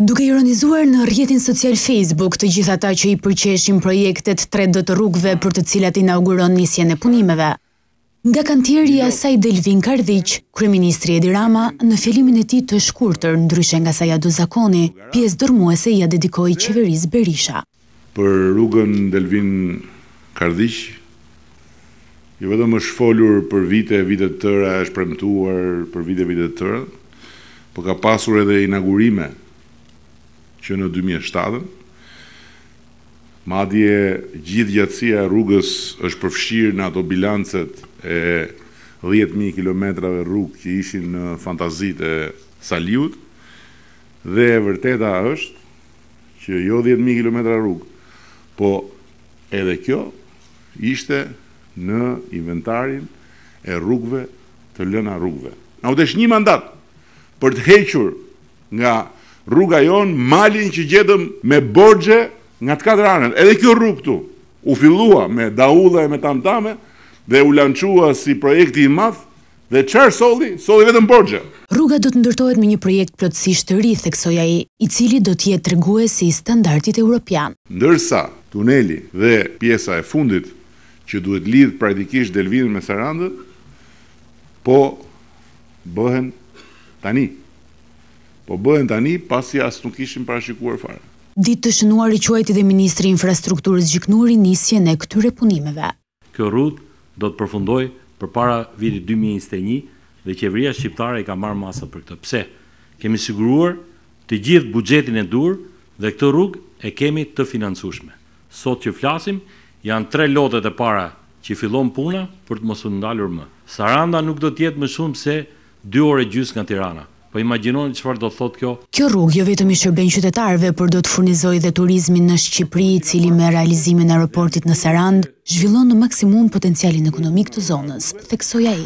Duke ironizuar në rjetin social Facebook të gjitha ta që i përqeshin projektet tre të rrugve për të cilat inauguron njësje në punimeve. Nga kantirja saj Delvin Kardic, Kryeministri Edi Rama, në filimin e ti të shkurëtër, ndryshe nga saja do zakoni, pjesë dërmuese a dedikoj qeveris Berisha. Për rrugën Delvin Kardic, i vedëm është folur për vite e vite të tëra, është premtuar për vite e vite të tëra, për po ka pasur edhe inaugurime, që në 2007 ma Madje gjithë gjatësia e rrugës është përfshirë në ato bilancet e 10.000 km rrugë që ishin në fantazit e Saliut, dhe e vërteta është që jo 10.000 km rrugë, po edhe kjo ishte në inventarin e rrugëve të lëna rrugëve. Na u desh një mandat për të hequr nga rrugëve, rruga jon malin që gjetëm me borxhe nga të katër anët. Edhe kjo rrugë këtu u fillua me daulla e me tamtame dhe u lançua si projekti i madh dhe çfarë solli? Solli vetëm borxhe. Rruga do të ndërtohet me një projekt plotësisht të ri, theksoi ai, i cili do të jetë treguesi i standardit Europian. Ndërsa tuneli dhe pjesa e fundit që duhet lidh praktikisht Delvinën me Sarandën, po bëhen tani po bëhen tani pasi asë nuk ishim parashikuar farë. Ditë të shënuar i quajti dhe Ministri Infrastrukturës Gjiknuri nisje në këtyre punimeve. Kjo rrugë do të përfundoj për para vitit 2021 dhe qeveria shqiptare i ka marrë masa për këtë. Pse? Kemi siguruar të gjithë bugjetin e dur dhe këtë rrugë e kemi të financushme. Sot që flasim, janë tre lotet e para që fillon puna për të mosu ndalur më. Saranda nuk do tjetë më shumë se 2 ore gjysë nga Tirana. Po imagjinoni çfarë do thotë kjo. Kjo rrugë jo vetëm i shërben qytetarëve, por do të furnizojë dhe turizmin në Shqipëri, i cili me realizimin e aeroportit në Sarand zhvillon në maksimum potencialin ekonomik të zonës, theksoi ai.